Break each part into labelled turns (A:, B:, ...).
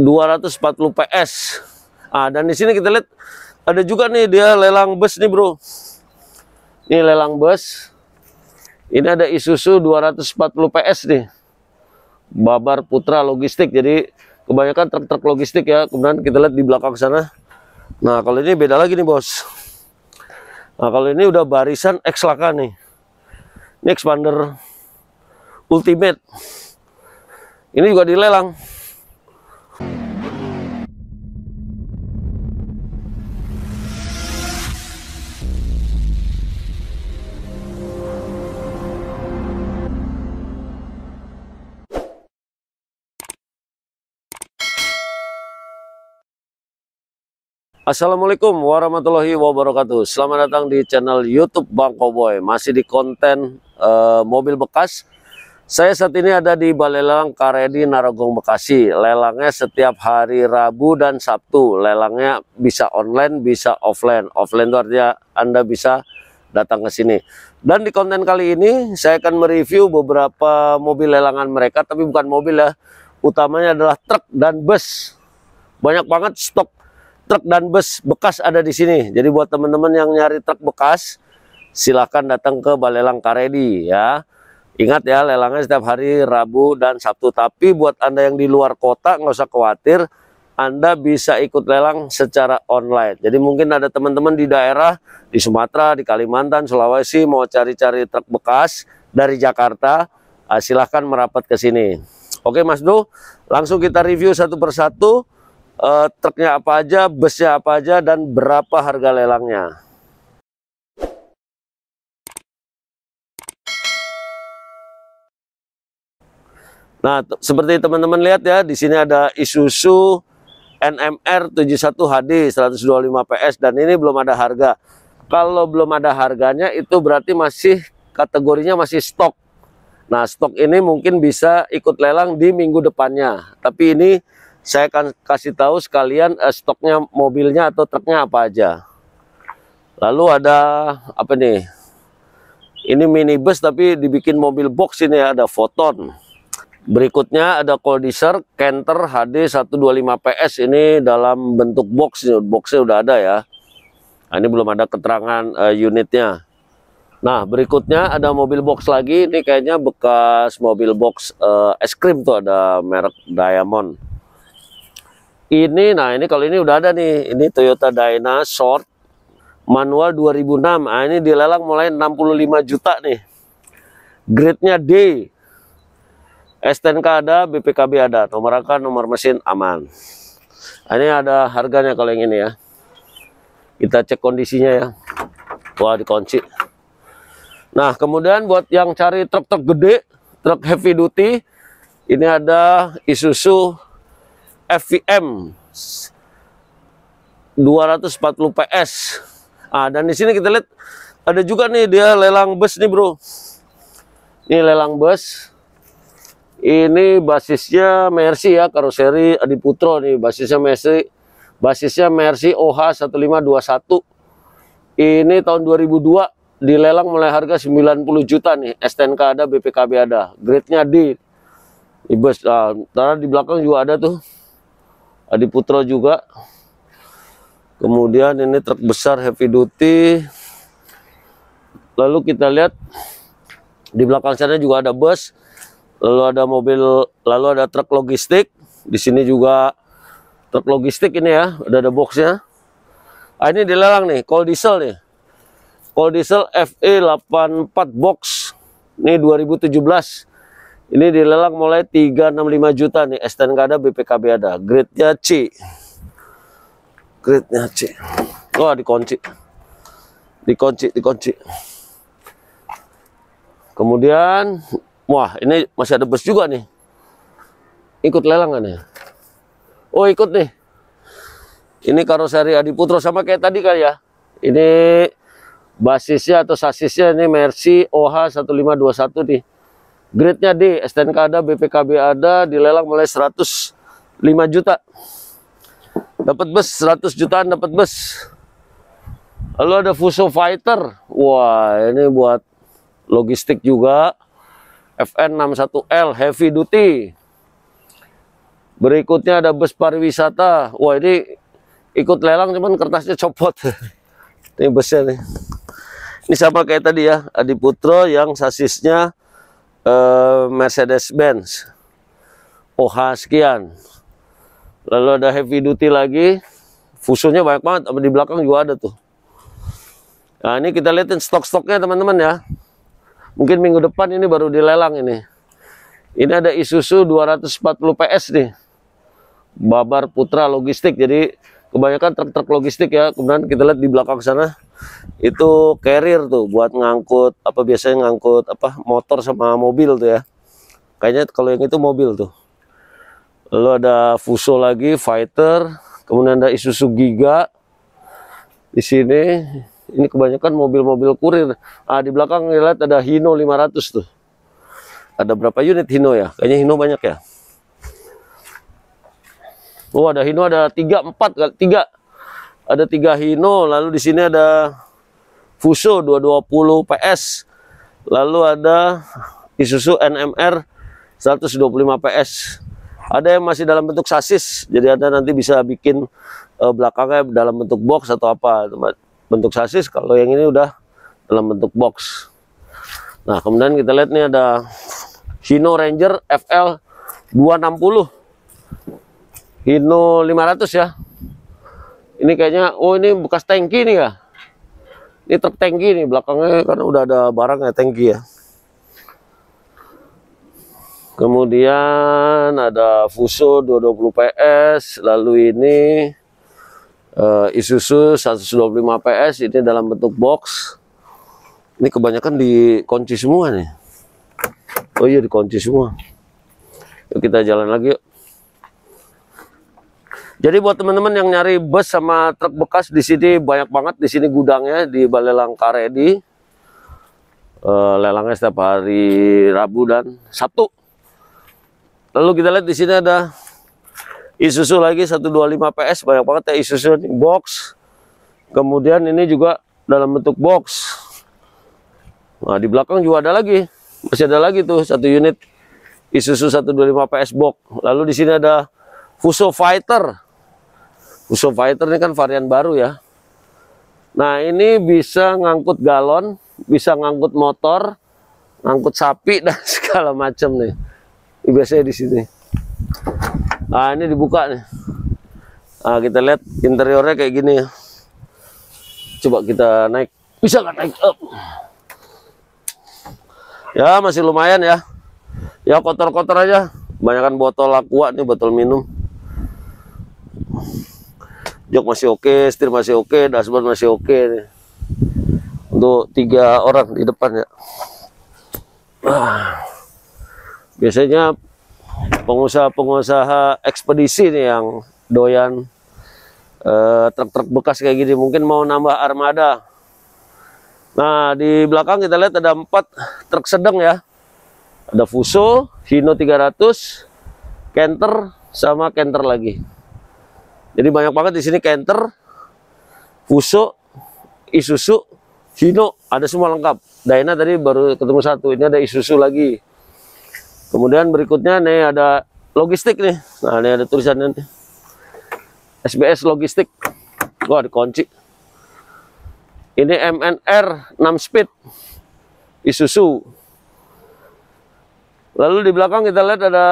A: 240 PS. Ah, dan di sini kita lihat ada juga nih dia lelang bus nih, Bro. Ini lelang bus. Ini ada Isuzu 240 PS nih. Babar Putra Logistik. Jadi kebanyakan truk-truk logistik ya. Kemudian kita lihat di belakang sana. Nah, kalau ini beda lagi nih, Bos. Nah, kalau ini udah barisan X Laka nih. Ini Expander Ultimate. Ini juga dilelang. Assalamualaikum warahmatullahi wabarakatuh Selamat datang di channel Youtube Bang Cowboy. Masih di konten uh, mobil bekas Saya saat ini ada di Balai Lelang Karedi Narogong Bekasi Lelangnya setiap hari Rabu dan Sabtu Lelangnya bisa online bisa offline Offline itu artinya Anda bisa datang ke sini Dan di konten kali ini saya akan mereview beberapa mobil lelangan mereka Tapi bukan mobil ya Utamanya adalah truk dan bus banyak banget stok truk dan bus bekas ada di sini. Jadi buat teman-teman yang nyari truk bekas, silakan datang ke Balelang Karedi ya. Ingat ya, lelangnya setiap hari Rabu dan Sabtu. Tapi buat Anda yang di luar kota, nggak usah khawatir. Anda bisa ikut lelang secara online. Jadi mungkin ada teman-teman di daerah, di Sumatera, di Kalimantan, Sulawesi, mau cari-cari truk bekas dari Jakarta, eh, silahkan merapat ke sini. Oke Mas Du, langsung kita review satu persatu uh, truknya apa aja, busnya apa aja, dan berapa harga lelangnya. Nah, seperti teman-teman lihat ya, di sini ada Isuzu NMR 71HD 125 PS dan ini belum ada harga. Kalau belum ada harganya itu berarti masih kategorinya masih stok. Nah, stok ini mungkin bisa ikut lelang di minggu depannya. Tapi ini saya akan kasih tahu sekalian eh, stoknya mobilnya atau truknya apa aja lalu ada apa nih ini minibus tapi dibikin mobil box ini ada Photon. berikutnya ada Coldiser Canter HD 125 PS ini dalam bentuk box boxnya udah ada ya nah, ini belum ada keterangan uh, unitnya Nah, berikutnya ada mobil box lagi. Ini kayaknya bekas mobil box uh, es krim tuh ada merek Diamond. Ini, nah ini kalau ini udah ada nih, ini Toyota Dyna Short manual 2006. Nah, ini dilelang mulai 65 juta nih. Grade-nya D. STNK ada, BPKB ada, nomor angka, nomor mesin aman. Nah, ini ada harganya kalau yang ini ya. Kita cek kondisinya ya. Wah, dikunci. Nah, kemudian buat yang cari truk-truk gede, truk heavy duty, ini ada Isuzu FVM 240 PS. Ah, dan di sini kita lihat ada juga nih dia lelang bus nih, Bro. Ini lelang bus. Ini basisnya Mercy ya, karoseri Adiputro nih, basisnya Mercy. Basisnya Mercy OH 1521. Ini tahun 2002 dilelang mulai harga 90 juta nih. STNK ada, BPKB ada. Grade-nya Di bus, nah, di belakang juga ada tuh. Adi Putra juga kemudian ini truk besar heavy duty lalu kita lihat di belakang sana juga ada bus lalu ada mobil lalu ada truk logistik di sini juga truk logistik ini ya udah ada boxnya ah, ini dilelang nih coal diesel nih coal diesel FE 84 box ini 2017 ini dilelang mulai 365 juta nih, STNK ada, BPKB ada. Grade-nya C. Grade-nya C. Wah, oh, dikunci. Dikunci, dikunci. Kemudian, wah, ini masih ada bus juga nih. Ikut lelang kan ya? Oh, ikut nih. Ini karoseri Adi Putro sama kayak tadi kali ya. Ini basisnya atau sasisnya ini Mercy OH 1521 nih. Gridnya di STNK ada, BPKB ada, dilelang mulai 105 juta. Dapat bus 100 jutaan dapat bus. Lalu ada Fuso Fighter. Wah, ini buat logistik juga. FN61L heavy duty. Berikutnya ada bus pariwisata. Wah, ini ikut lelang cuman kertasnya copot. ini busnya nih. Ini sama kayak tadi ya, Adi Putro yang sasisnya Eh, Mercedes Benz OH sekian lalu ada heavy duty lagi fusunya banyak banget di belakang juga ada tuh nah ini kita lihatin stok-stoknya teman-teman ya mungkin minggu depan ini baru dilelang ini ini ada Isuzu 240 PS nih babar putra logistik jadi kebanyakan truk-truk logistik ya kemudian kita lihat di belakang sana itu carrier tuh buat ngangkut apa biasanya ngangkut apa motor sama mobil tuh ya kayaknya kalau yang itu mobil tuh lalu ada Fuso lagi fighter kemudian ada Isuzu Giga di sini ini kebanyakan mobil-mobil kurir ah di belakang lihat ada Hino 500 tuh ada berapa unit Hino ya kayaknya Hino banyak ya Oh ada Hino ada tiga empat tiga ada tiga Hino lalu di sini ada Fuso 220 PS lalu ada Isuzu NMR 125 PS ada yang masih dalam bentuk sasis jadi ada nanti bisa bikin uh, belakangnya dalam bentuk box atau apa bentuk sasis kalau yang ini udah dalam bentuk box nah kemudian kita lihat nih ada Hino Ranger FL 260 Hino 500 ya ini kayaknya oh ini bekas tangki nih ya ini truk tangki nih belakangnya karena udah ada barangnya tangki ya kemudian ada Fuso 220 PS lalu ini uh, Isuzu 125 PS ini dalam bentuk box ini kebanyakan di kunci semua nih oh iya di kunci semua yuk kita jalan lagi yuk jadi buat teman-teman yang nyari bus sama truk bekas di sini banyak banget di sini gudangnya di Balelang Karedi. Uh, eh, lelangnya setiap hari Rabu dan Sabtu. Lalu kita lihat di sini ada Isuzu lagi 125 PS banyak banget ya Isuzu ini box. Kemudian ini juga dalam bentuk box. Nah, di belakang juga ada lagi. Masih ada lagi tuh satu unit Isuzu 125 PS box. Lalu di sini ada Fuso Fighter Uso Fighter ini kan varian baru ya. Nah ini bisa ngangkut galon, bisa ngangkut motor, ngangkut sapi dan segala macam nih. Ini biasanya di sini. Nah ini dibuka nih. Nah, kita lihat interiornya kayak gini ya. Coba kita naik. Bisa nggak naik up? Ya masih lumayan ya. Ya kotor-kotor aja. Banyakan botol aqua nih botol minum jok masih oke okay, setir masih oke okay, dashboard masih oke okay untuk tiga orang di depannya. Ah. biasanya pengusaha-pengusaha ekspedisi nih yang doyan eh, truk-truk eh, bekas kayak gini mungkin mau nambah armada nah di belakang kita lihat ada empat truk sedang ya ada Fuso, Hino 300 Kenter sama Kenter lagi jadi banyak banget di sini kenter, Fuso, Isuzu, Hino, ada semua lengkap. Daina tadi baru ketemu satu, ini ada Isuzu lagi. Kemudian berikutnya nih ada logistik nih. Nah, ini ada tulisannya nanti. SBS logistik. ada kunci. Ini MNR 6 speed Isuzu Lalu di belakang kita lihat ada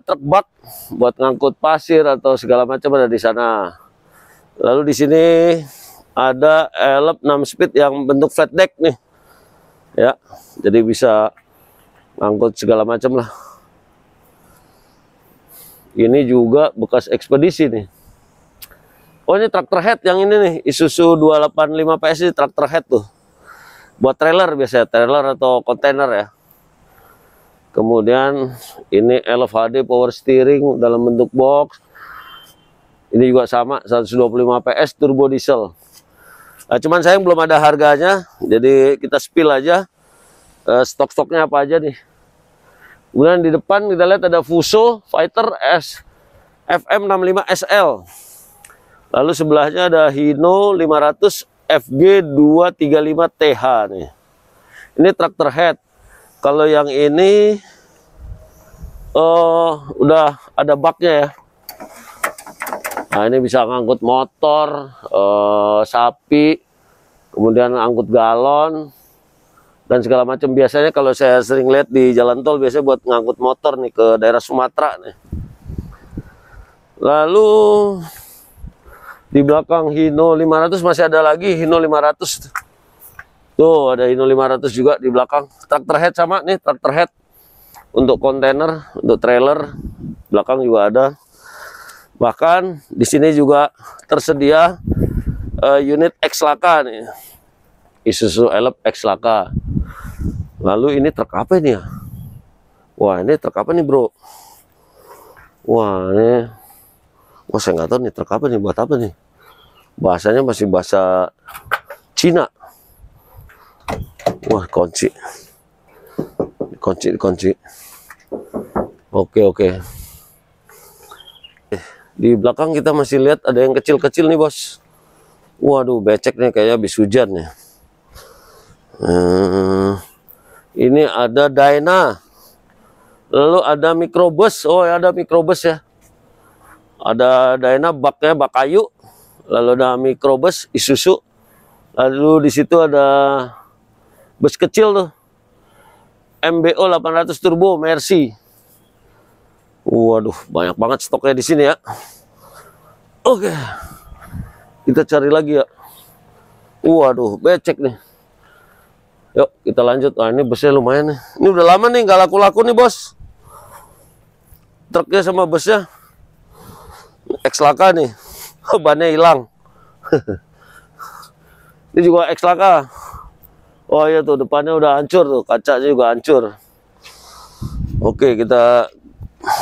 A: truk bak buat ngangkut pasir atau segala macam ada di sana. Lalu di sini ada elep 6 speed yang bentuk flat deck nih. Ya, jadi bisa ngangkut segala macam lah. Ini juga bekas ekspedisi nih. Oh ini traktor head yang ini nih Isuzu 285 PS ini traktor head tuh. Buat trailer biasanya, trailer atau kontainer ya. Kemudian ini LFHD power steering dalam bentuk box. Ini juga sama 125 PS turbo diesel. Nah, cuman saya belum ada harganya, jadi kita spill aja uh, stok-stoknya apa aja nih. Kemudian di depan kita lihat ada Fuso Fighter S FM65 SL. Lalu sebelahnya ada Hino 500 FG235TH nih. Ini tractor head kalau yang ini uh, udah ada baknya ya. Nah, ini bisa ngangkut motor, uh, sapi, kemudian angkut galon dan segala macam. Biasanya kalau saya sering lihat di jalan tol biasanya buat ngangkut motor nih ke daerah Sumatera nih. Lalu di belakang Hino 500 masih ada lagi Hino 500 Tuh ada Hino 500 juga di belakang. Tractor head sama nih, tractor head untuk kontainer, untuk trailer. Belakang juga ada. Bahkan di sini juga tersedia uh, unit X Laka nih. Isuzu Elep X Laka. Lalu ini truk apa ini ya? Wah, ini truk apa nih, Bro? Wah, ini Wah, saya nggak tahu nih truk apa nih, buat apa nih? Bahasanya masih bahasa Cina. Wah, kunci. Kunci, kunci. Oke, oke. Eh, di belakang kita masih lihat ada yang kecil-kecil nih, Bos. Waduh, becek nih kayak habis hujan ya. Hmm, ini ada Dyna. Lalu ada mikrobus. Oh, ya, ada mikrobus ya. Ada Dyna baknya bak kayu. Lalu ada mikrobus Isuzu. Lalu di situ ada bus kecil tuh MBO 800 turbo Mercy waduh banyak banget stoknya di sini ya oke kita cari lagi ya waduh becek nih yuk kita lanjut nah ini busnya lumayan nih ini udah lama nih nggak laku-laku nih bos truknya sama busnya X laka nih bannya hilang ini juga X laka Oh iya tuh depannya udah hancur tuh, kaca juga hancur. Oke, kita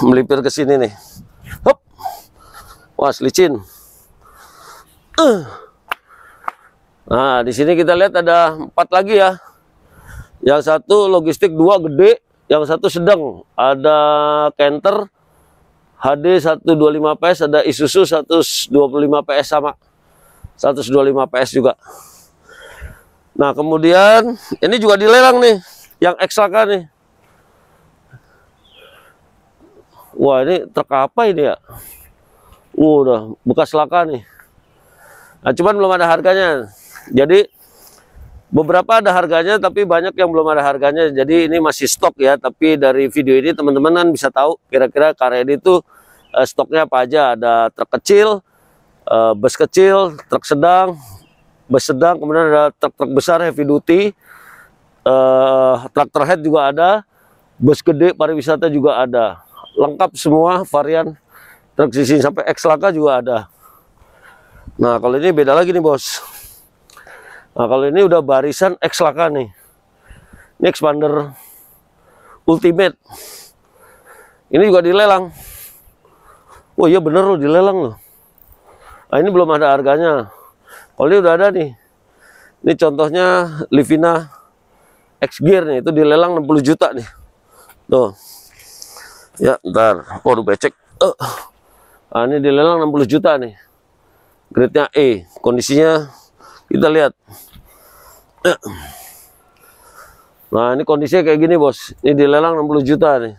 A: melipir ke sini nih. Hop. Wah, licin. Uh. Eh. Nah, di sini kita lihat ada empat lagi ya. Yang satu logistik dua gede, yang satu sedang. Ada kenter HD 125 PS, ada Isuzu 125 PS sama. 125 PS juga. Nah, kemudian ini juga dilelang nih, yang eksaka nih. Wah, ini truk apa ini ya? Uh, udah bekas laka nih. Nah, cuman belum ada harganya. Jadi beberapa ada harganya tapi banyak yang belum ada harganya. Jadi ini masih stok ya, tapi dari video ini teman-teman kan bisa tahu kira-kira karya ini tuh eh, stoknya apa aja. Ada truk kecil, eh, bus kecil, truk sedang, bus sedang, kemudian ada truk-truk besar heavy duty, uh, tractor head juga ada, bus gede pariwisata juga ada. Lengkap semua varian truk sisi sampai X laka juga ada. Nah, kalau ini beda lagi nih, Bos. Nah, kalau ini udah barisan X laka nih. Ini expander ultimate. Ini juga dilelang. Oh iya bener loh dilelang loh. Nah, ini belum ada harganya oli udah ada nih ini contohnya Livina X Gear nih itu dilelang 60 juta nih tuh ya ntar baru becek uh. nah, ini dilelang 60 juta nih grade-nya E kondisinya kita lihat uh. Nah, ini kondisinya kayak gini, Bos. Ini dilelang 60 juta nih.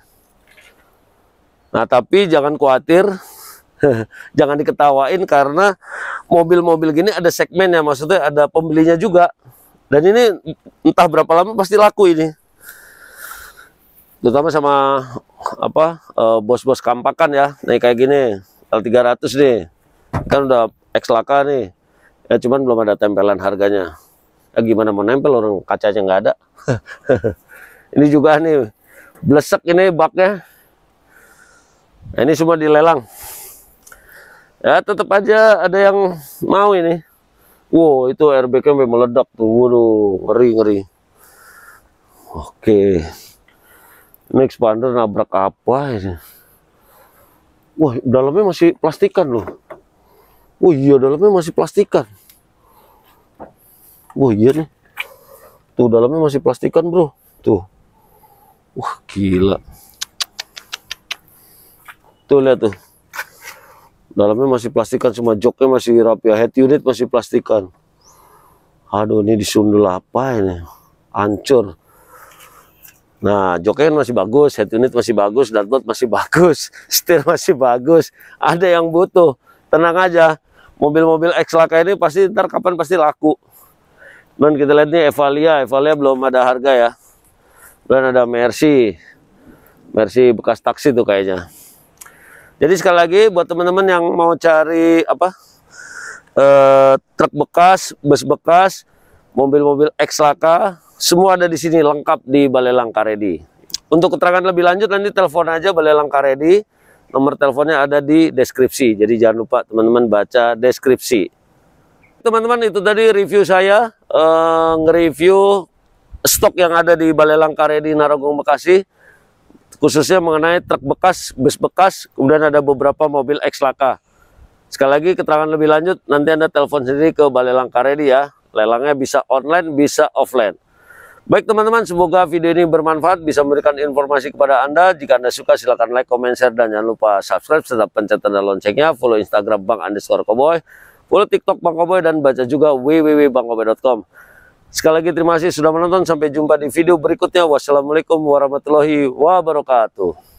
A: Nah, tapi jangan khawatir Jangan diketawain karena mobil-mobil gini ada segmen ya maksudnya ada pembelinya juga. Dan ini entah berapa lama pasti laku ini. Terutama sama apa eh, bos-bos e, kampakan ya, naik kayak gini L300 nih. Kan udah X laka nih. Ya cuman belum ada tempelan harganya. Ya, gimana mau nempel orang kacanya nggak ada. ini juga nih blesek ini baknya. Nah, ini semua dilelang ya tetap aja ada yang mau ini wow itu RBK sampai meledak tuh waduh ngeri ngeri oke okay. ini expander nabrak apa ini wah dalamnya masih plastikan loh wah oh iya dalamnya masih plastikan wah iya nih tuh dalamnya masih plastikan bro tuh wah gila tuh lihat tuh dalamnya masih plastikan semua joknya masih rapi head unit masih plastikan aduh ini disundul apa ini hancur nah joknya kan masih bagus head unit masih bagus dashboard masih bagus setir masih bagus ada yang butuh tenang aja mobil-mobil X laka ini pasti ntar kapan pasti laku dan kita lihat nih Evalia Evalia belum ada harga ya dan ada Mercy Mercy bekas taksi tuh kayaknya jadi sekali lagi buat teman-teman yang mau cari apa eh, truk bekas, bus bekas, mobil-mobil X laka, semua ada di sini lengkap di Balai Langkaredi. Untuk keterangan lebih lanjut nanti telepon aja Balai Langkaredi. Nomor teleponnya ada di deskripsi. Jadi jangan lupa teman-teman baca deskripsi. Teman-teman itu tadi review saya eh, nge-review stok yang ada di Balai Langkaredi Narogong Bekasi khususnya mengenai truk bekas, bus bekas, kemudian ada beberapa mobil laka. Sekali lagi keterangan lebih lanjut nanti Anda telepon sendiri ke Balai Langkaredi ya. Lelangnya bisa online, bisa offline. Baik teman-teman, semoga video ini bermanfaat, bisa memberikan informasi kepada Anda. Jika Anda suka, silakan like, comment, share, dan jangan lupa subscribe, serta pencet tanda loncengnya, follow Instagram Bang Andes Koboy, follow TikTok Bang Koboy, dan baca juga www.bangkoboy.com. Sekali lagi terima kasih sudah menonton. Sampai jumpa di video berikutnya. Wassalamualaikum warahmatullahi wabarakatuh.